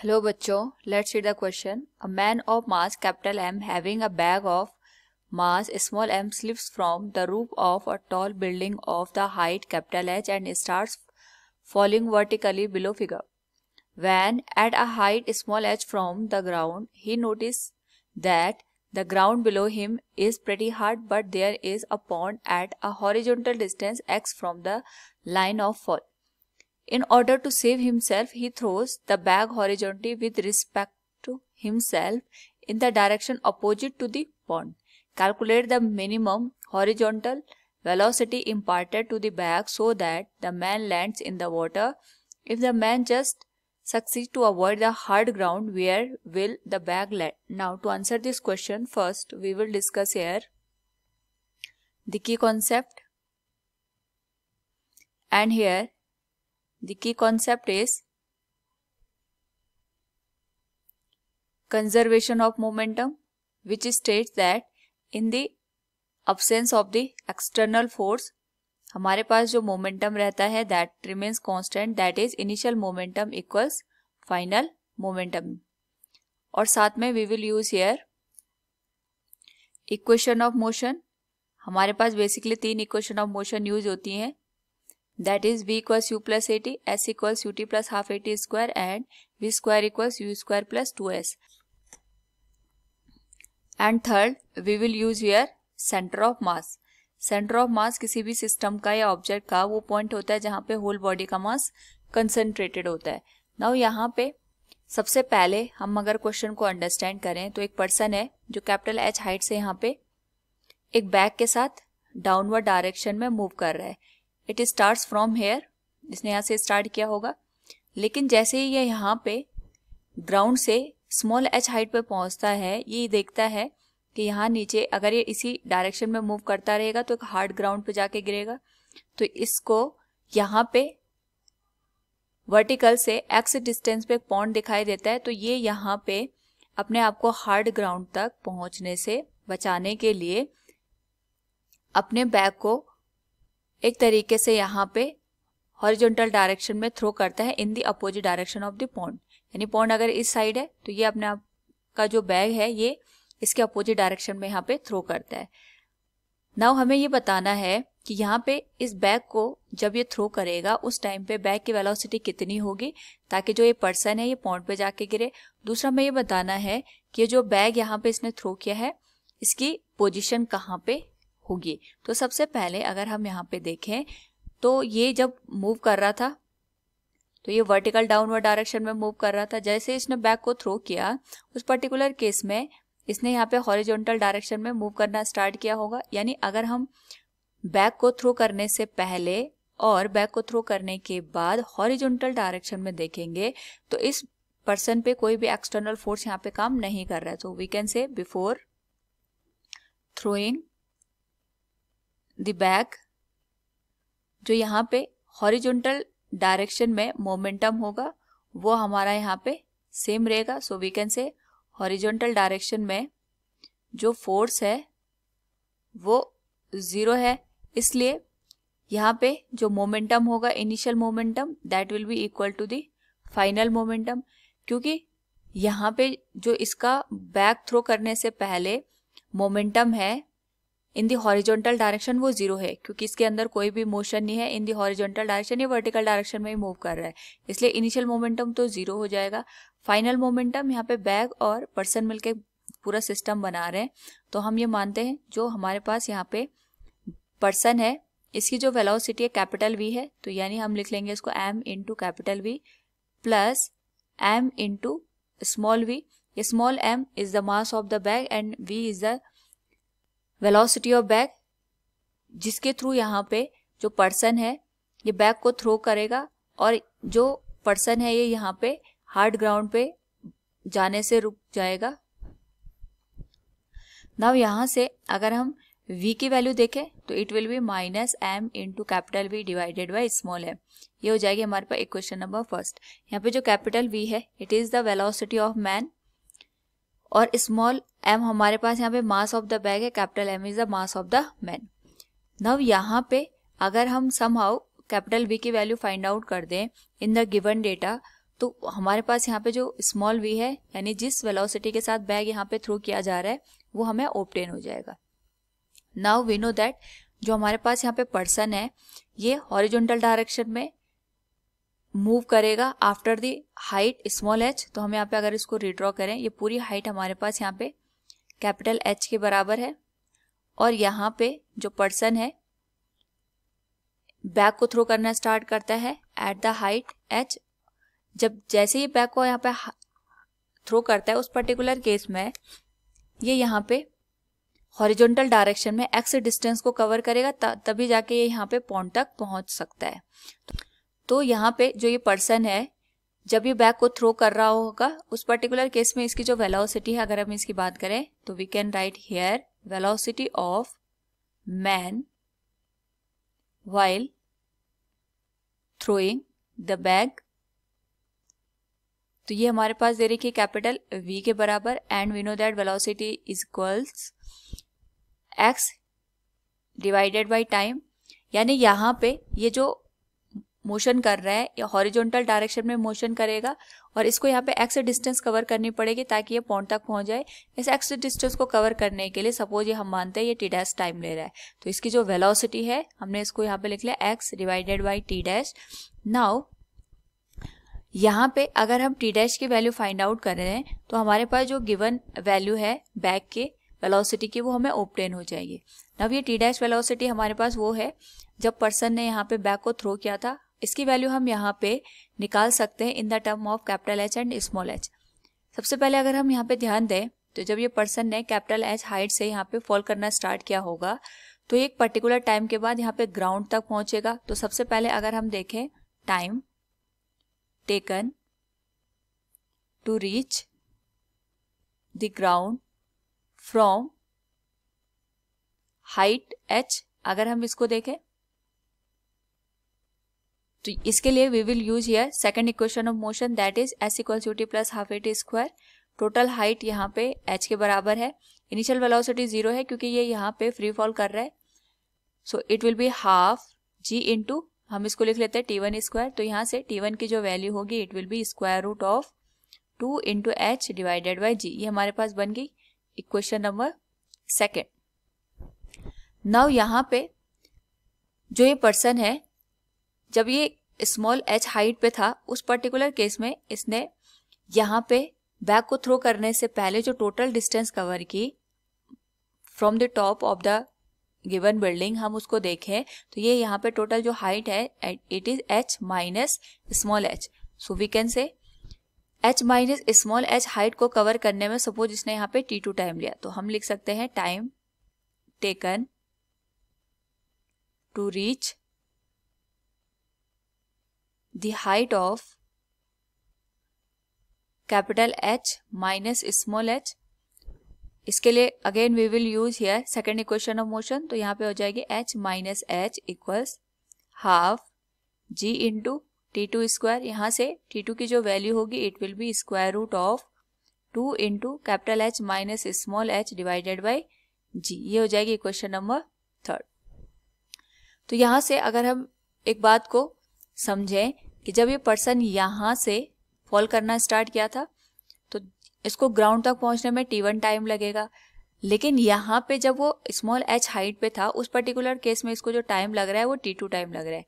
Hello bachcho, let's read the question. A man of mass capital M having a bag of mass small m slips from the roof of a tall building of the height capital H and starts falling vertically below figure. When at a height small h from the ground, he notices that the ground below him is pretty hard but there is a pond at a horizontal distance x from the line of fall. In order to save himself, he throws the bag horizontally with respect to himself in the direction opposite to the pond. Calculate the minimum horizontal velocity imparted to the bag so that the man lands in the water. If the man just succeeds to avoid the hard ground, where will the bag land? Now, to answer this question, first we will discuss here the key concept and here the key concept is conservation of momentum which states that in the absence of the external force हमारे पास जो momentum रहता है that remains constant that is initial momentum equals final momentum और साथ में we will use here equation of motion हमारे पास बेसिकली तीन इक्वेशन ऑफ मोशन यूज होती हैं that is v equals u plus 80 s equals ut plus half 80 square and v square equals u square plus 2s and third we will use here center of mass centre of mass किसी भी system का या object का वो point होता है जहाँ पे होल बॉडी का मास कंसंट्रेटेड होता है नाउ यहाँ पे सबसे पहले हम अगर क्वेश्चन को अंडरस्टैंड करें तो एक पर्सन है जो कैपिटल एच हाइट से यहाँ पे एक बैग के साथ डाउनवर्ड डायरेक्शन में मूव कर रहा है इट स्टार्ट फ्रॉम हेयर इसने यहाँ से स्टार्ट किया होगा लेकिन जैसे ही यह यहाँ पे ग्राउंड से स्मॉल एच हाइट पे पहुंचता है ये देखता है कि यहाँ नीचे अगर ये इसी डायरेक्शन में मूव करता रहेगा तो एक हार्ड ग्राउंड पे जाके गिरेगा तो इसको यहाँ पे वर्टिकल से एक्स डिस्टेंस पे पॉन्ड दिखाई देता है तो ये यहाँ पे अपने आप को हार्ड ग्राउंड तक पहुंचने से बचाने के लिए अपने बैग को एक तरीके से यहाँ पे हॉरिजॉन्टल डायरेक्शन में थ्रो करता है in the opposite direction of the pond यानी पॉन्ड अगर इस साइड है तो ये अपने आप का जो बैग है ये इसके अपोजिट डायरेक्शन में यहाँ पे थ्रो करता है नाउ हमें ये बताना है कि यहाँ पे इस बैग को जब ये थ्रो करेगा उस टाइम पे बैग की वेलोसिटी कितनी होगी ताकि जो ये पर्सन है ये पॉन्ड पे जाके गिरे दूसरा हमें ये बताना है कि ये जो बैग यहाँ पे इसने थ्रो किया है इसकी पोजीशन कहाँ पे होगी तो सबसे पहले अगर हम यहाँ पे देखें तो ये जब मूव कर रहा था तो ये वर्टिकल डाउनवर्ड डायरेक्शन में मूव कर रहा था जैसे इसने बैग को थ्रो किया उस पर्टिकुलर केस में इसने यहाँ पे हॉरिजॉन्टल डायरेक्शन में मूव करना स्टार्ट किया होगा यानी अगर हम बैग को थ्रो करने से पहले और बैग को थ्रो करने के बाद हॉरिजॉन्टल डायरेक्शन में देखेंगे तो इस पर्सन पे कोई भी एक्सटर्नल फोर्स यहाँ पे काम नहीं कर रहा है तो we can say before throwing the bag जो यहाँ पे हॉरिजोंटल डायरेक्शन में मोमेंटम होगा वो हमारा यहाँ पे सेम रहेगा so we can say horizontal direction में जो फोर्स है वो ज़ीरो है इसलिए यहाँ पे जो मोमेंटम होगा initial momentum that will be equal to the final momentum क्योंकि यहाँ पे जो इसका बैक थ्रो करने से पहले मोमेंटम है इन दी हॉरिजॉन्टल डायरेक्शन वो जीरो है क्योंकि इसके अंदर कोई भी मोशन नहीं है इन दी हॉरिजॉन्टल डायरेक्शन या वर्टिकल डायरेक्शन में ही मूव कर रहा है इसलिए इनिशियल मोमेंटम तो जीरो हो जाएगा फाइनल मोमेंटम यहाँ पे बैग और पर्सन मिलके पूरा सिस्टम बना रहे हैं तो हम ये मानते हैं जो हमारे पास यहाँ पे पर्सन है इसकी जो वेलोसिटी है कैपिटल वी है तो यानी हम लिख लेंगे इसको M into capital V plus M into small V small M is the mass of the bag and V is the velocity of bag जिसके थ्रू यहाँ पे जो पर्सन है ये बैग को थ्रो करेगा और जो पर्सन है ये यहाँ पे हार्ड ग्राउंड पे जाने से रुक जाएगा नाउ यहाँ से अगर हम v की वैल्यू देखें तो it will be minus M into capital V divided by small M ये हो जाएगी हमारे पास इक्वेशन नंबर फर्स्ट यहाँ पे जो कैपिटल v है it is the velocity of man और स्मॉल एम हमारे पास यहाँ पे मास ऑफ द बैग है capital M is the mass of the man now यहाँ पे अगर हम सम हाउ कैपिटल वी की वैल्यू फाइंड आउट कर दें इन द गिवन डेटा तो हमारे पास यहाँ पे जो स्मॉल वी है यानी जिस वेलोसिटी के साथ बैग यहाँ पे थ्रू किया जा रहा है वो हमें ओपटेन हो जाएगा नाउ वी नो दैट जो हमारे पास यहाँ पे पर्सन है ये हॉरिजॉन्टल डायरेक्शन में मूव करेगा after the height small H तो हम यहाँ पे अगर इसको रिड्रॉ करें ये पूरी हाइट हमारे पास यहाँ पे कैपिटल एच के बराबर है और यहाँ पे जो पर्सन है बैक को थ्रो करना स्टार्ट करता है एट द हाइट एच जब जैसे ही बैक को यहाँ पे थ्रो करता है उस पर्टिकुलर केस में ये यहाँ पे हॉरिजॉन्टल डायरेक्शन में एक्स डिस्टेंस को कवर करेगा तभी जाके ये यहाँ पे पॉइंट तक पहुंच सकता है तो यहाँ पे जो ये पर्सन है जब ये बैग को थ्रो कर रहा होगा उस पर्टिकुलर केस में इसकी जो वेलोसिटी है अगर हम इसकी बात करें तो we can write here velocity of man while throwing the bag तो ये हमारे पास दे रही है कैपिटल v के बराबर and we know that velocity is equals X divided by time यानी यहां पे ये जो मोशन कर रहा है या हॉरिजॉन्टल डायरेक्शन में मोशन करेगा और इसको यहाँ पे एक्स डिस्टेंस कवर करनी पड़ेगी ताकि ये पॉइंट तक पहुंच जाए इस एक्स डिस्टेंस को कवर करने के लिए सपोज ये हम मानते हैं ये टी डैश टाइम ले रहा है तो इसकी जो वेलोसिटी है हमने इसको यहाँ पे लिख लिया X divided by T dash now यहाँ पे अगर हम टी डैश की वैल्यू फाइंड आउट कर रहे हैं तो हमारे पास जो गिवन वैल्यू है बैक के वेलोसिटी की वो हमें ओपटेन हो जाएगी नब ये टी डैश वेलोसिटी हमारे पास वो है जब पर्सन ने यहाँ पे बैक को थ्रो किया था इसकी वैल्यू हम यहाँ पे निकाल सकते हैं in the term of capital H and small H सबसे पहले अगर हम यहाँ पे ध्यान दें तो जब ये पर्सन ने कैपिटल एच हाइट से यहाँ पे फॉल करना स्टार्ट किया होगा तो एक पर्टिकुलर टाइम के बाद यहाँ पे ग्राउंड तक पहुंचेगा तो सबसे पहले अगर हम देखें time taken to reach the ground from height H अगर हम इसको देखें तो इसके लिए we will use here second equation of motion that is S equal U T plus half A T square total height यहाँ पे एच के बराबर है इनिशियल वेलोसिटी जीरो है क्योंकि ये यहाँ पे फ्री फॉल कर रहा है so it will be half G into हम इसको लिख लेते हैं टी वन स्क्वायर तो यहाँ से टी वन की जो वैल्यू होगी it will be square root of two into H divided by G ये हमारे पास बन गई इक्वेशन नंबर सेकेंड नाउ यहाँ पे जो ये पर्सन है जब ये स्मॉल एच हाइट पे था उस पर्टिकुलर केस में इसने यहाँ पे बैग को थ्रो करने से पहले जो टोटल डिस्टेंस कवर की from the top of the given building हम उसको देखें तो ये यहाँ पे टोटल जो हाइट है it is H minus small H so we can say H minus small H height को कवर करने में सपोज इसने यहाँ पे टी टू टाइम लिया तो हम लिख सकते हैं time taken to reach the height of capital H minus small h इसके लिए again we will use here second equation of motion तो यहाँ पे हो जाएगी h minus H equals half G into T two square यहाँ से T two की जो वैल्यू होगी it will be square root of two into capital H minus small H divided by G ये हो जाएगी इक्वेशन नंबर थर्ड तो यहाँ से अगर हम एक बात को समझें कि जब ये पर्सन यहाँ से फॉल करना स्टार्ट किया था तो इसको ग्राउंड तक पहुँचने में टी वन टाइम लगेगा लेकिन यहाँ पे जब वो स्मॉल एच हाइट पे था उस पर्टिकुलर केस में इसको जो टाइम लग रहा है वो टी टू टाइम लग रहा है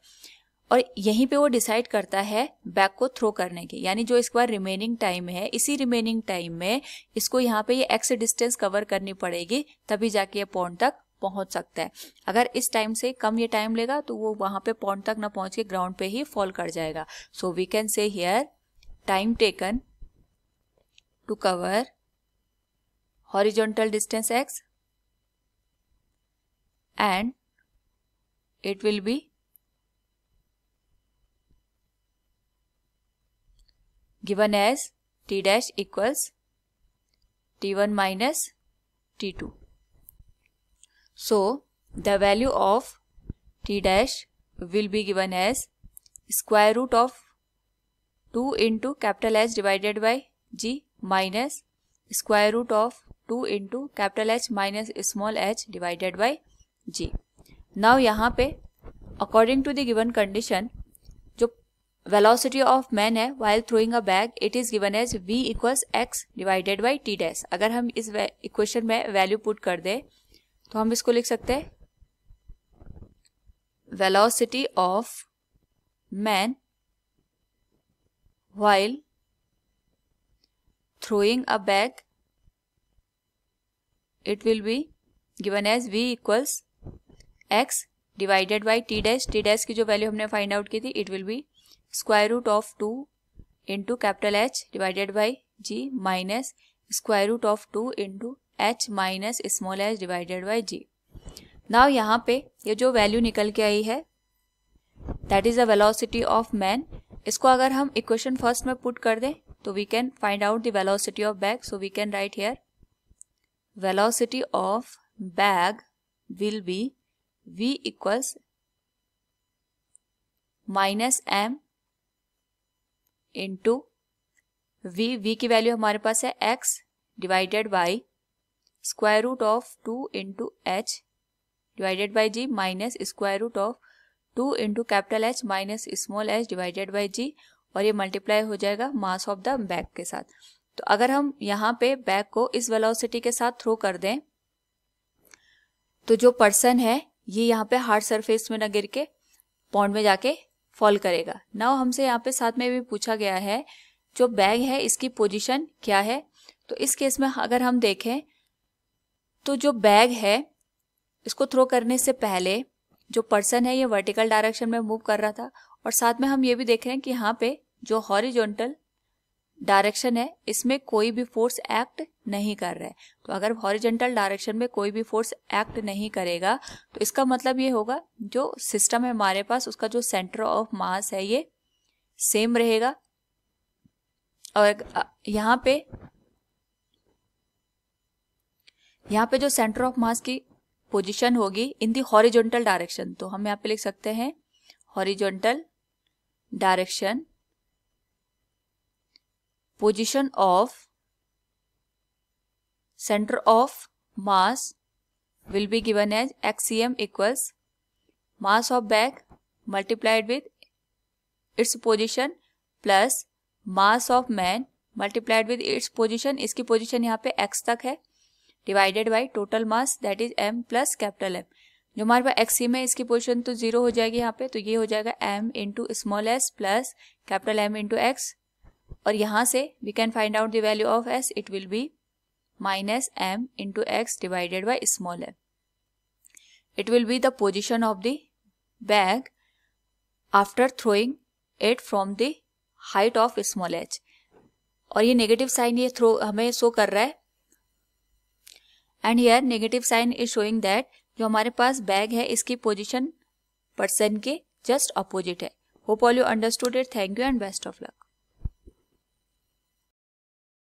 और यहीं पे वो डिसाइड करता है बैक को थ्रो करने की यानी जो इसके बाद रिमेनिंग टाइम है इसी रिमेनिंग टाइम में इसको यहाँ पे ये एक्स डिस्टेंस कवर करनी पड़ेगी तभी जाके ये पॉइंट तक पहुंच सकता है अगर इस टाइम से कम ये टाइम लेगा तो वो वहां पे पॉइंट तक ना पहुंच के ग्राउंड पे ही फॉल कर जाएगा so we can say here time taken to cover distance X and it will be given as T dash equals T one minus T two So the value of t dash will be given as square root of 2 into capital H divided by g minus square root of 2 into capital H minus small h divided by g. Now yahan pe according to the given condition jo velocity of man hai while throwing a bag it is given as v equals x divided by t dash. agar hum is equation mein value put kar de तो हम इसको लिख सकते हैं velocity of man while throwing a bag it will be given as v equals x divided by t dash t dash की जो value हमने find out की थी it will be square root of two into capital H divided by G minus square root of two into H minus small H divided by G now यहाँ पे ये जो वैल्यू निकल के आई है that is the velocity of man इसको अगर हम इक्वेशन फर्स्ट में पुट कर दें तो we can find out the velocity of bag so we can write here velocity of bag will be V equals minus M into V V की value हमारे पास है X divided by square root of two into H divided by G minus square root of two into capital H minus small H divided by G और ये multiply हो जाएगा मास of the bag के साथ तो अगर हम यहाँ पे बैग को इस वेलोसिटी के साथ थ्रो कर दें तो जो पर्सन है ये यहाँ पे हार्ड सरफेस में न गिर के पॉन्ड में जाके फॉल करेगा नाउ हमसे यहाँ पे साथ में भी पूछा गया है जो बैग है इसकी पोजीशन क्या है तो इस केस में अगर हम देखें तो जो बैग है इसको थ्रो करने से पहले जो पर्सन है ये वर्टिकल डायरेक्शन में मूव कर रहा था और साथ में हम ये भी देख रहे हैं कि यहाँ पे जो हॉरिजॉन्टल डायरेक्शन है इसमें कोई भी फोर्स एक्ट नहीं कर रहा है तो अगर हॉरिजेंटल डायरेक्शन में कोई भी फोर्स एक्ट नहीं करेगा तो इसका मतलब ये होगा जो सिस्टम है हमारे पास उसका जो सेंटर ऑफ मास है ये सेम रहेगा और यहाँ पे यहाँ पे जो सेंटर ऑफ मास की पोजीशन होगी इन दी हॉरिजोंटल डायरेक्शन तो हम यहाँ पे लिख सकते हैं horizontal direction position of centre of mass will be given as X C M equals mass of bag multiplied with its position plus mass of man multiplied with its position इसकी पोजीशन यहाँ पे एक्स तक है divided by total mass that is M plus capital M जो हमारे पास एक्सीम में इसकी पोजिशन तो जीरो हो जाएगी यहाँ पे तो ये हो जाएगा M into small S plus capital M into X और यहाँ से we can find out the value of S it will be minus M into X divided by small M it will be the position of the bag after throwing it from the height of small H और ये negative sign ये throw हमें show कर रहा है and here negative sign is showing that जो हमारे पास बैग है इसकी पोजिशन पर्सन के जस्ट अपोजिट है hope all you understood it thank you and best of luck